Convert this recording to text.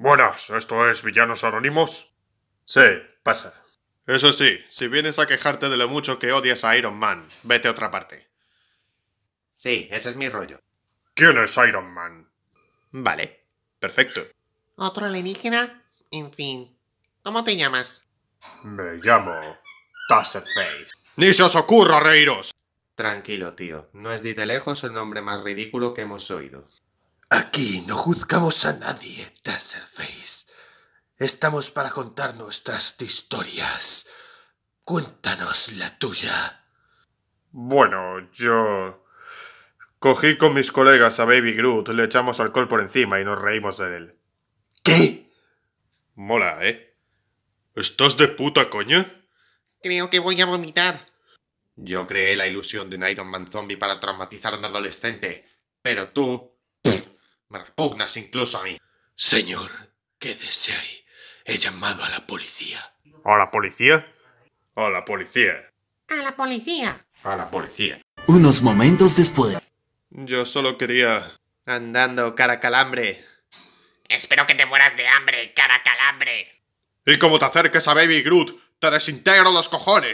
Buenas, ¿esto es Villanos Anónimos? Sí, pasa. Eso sí, si vienes a quejarte de lo mucho que odias a Iron Man, vete a otra parte. Sí, ese es mi rollo. ¿Quién es Iron Man? Vale, perfecto. ¿Otro alienígena? En fin, ¿cómo te llamas? Me llamo Tasset ¡Ni se os ocurra reiros! Tranquilo, tío. No es ni de lejos el nombre más ridículo que hemos oído. Aquí no juzgamos a nadie, Taserface. Estamos para contar nuestras historias. Cuéntanos la tuya. Bueno, yo... Cogí con mis colegas a Baby Groot, le echamos alcohol por encima y nos reímos de él. ¿Qué? Mola, ¿eh? ¿Estás de puta coña? Creo que voy a vomitar. Yo creé la ilusión de un Iron Man zombie para traumatizar a un adolescente, pero tú me repugnas incluso a mí. Señor, ¿qué deseáis? He llamado a la policía. ¿A la policía? A la policía. A la policía. A la policía. Unos momentos después. Yo solo quería... Andando, cara calambre. Espero que te mueras de hambre, cara calambre. Y como te acerques a Baby Groot, te desintegro los cojones.